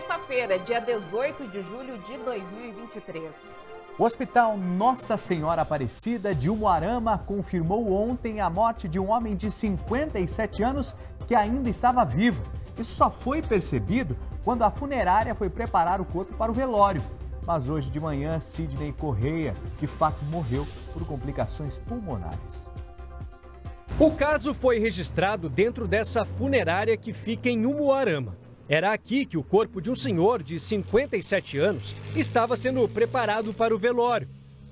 terça-feira, dia 18 de julho de 2023. O Hospital Nossa Senhora Aparecida de Umuarama confirmou ontem a morte de um homem de 57 anos que ainda estava vivo. Isso só foi percebido quando a funerária foi preparar o corpo para o velório. Mas hoje de manhã, Sidney Correia, de fato, morreu por complicações pulmonares. O caso foi registrado dentro dessa funerária que fica em Umuarama. Era aqui que o corpo de um senhor de 57 anos estava sendo preparado para o velório,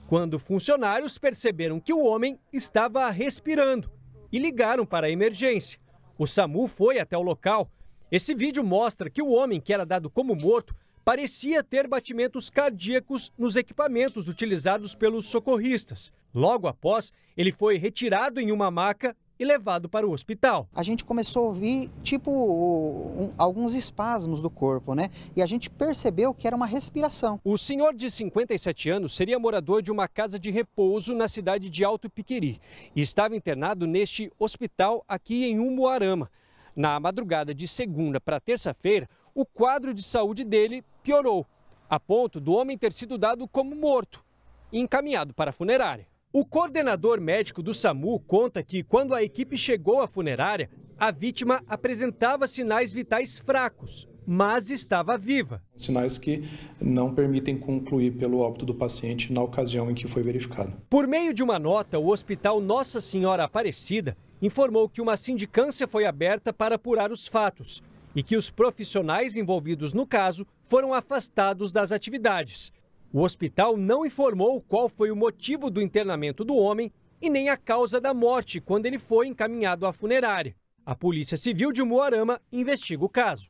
quando funcionários perceberam que o homem estava respirando e ligaram para a emergência. O SAMU foi até o local. Esse vídeo mostra que o homem que era dado como morto parecia ter batimentos cardíacos nos equipamentos utilizados pelos socorristas. Logo após, ele foi retirado em uma maca e levado para o hospital. A gente começou a ouvir, tipo, um, alguns espasmos do corpo, né? E a gente percebeu que era uma respiração. O senhor de 57 anos seria morador de uma casa de repouso na cidade de Alto Piquiri e estava internado neste hospital aqui em Umuarama. Na madrugada de segunda para terça-feira, o quadro de saúde dele piorou, a ponto do homem ter sido dado como morto e encaminhado para a funerária. O coordenador médico do SAMU conta que, quando a equipe chegou à funerária, a vítima apresentava sinais vitais fracos, mas estava viva. Sinais que não permitem concluir pelo óbito do paciente na ocasião em que foi verificado. Por meio de uma nota, o Hospital Nossa Senhora Aparecida informou que uma sindicância foi aberta para apurar os fatos e que os profissionais envolvidos no caso foram afastados das atividades. O hospital não informou qual foi o motivo do internamento do homem e nem a causa da morte quando ele foi encaminhado à funerária. A Polícia Civil de Moarama investiga o caso.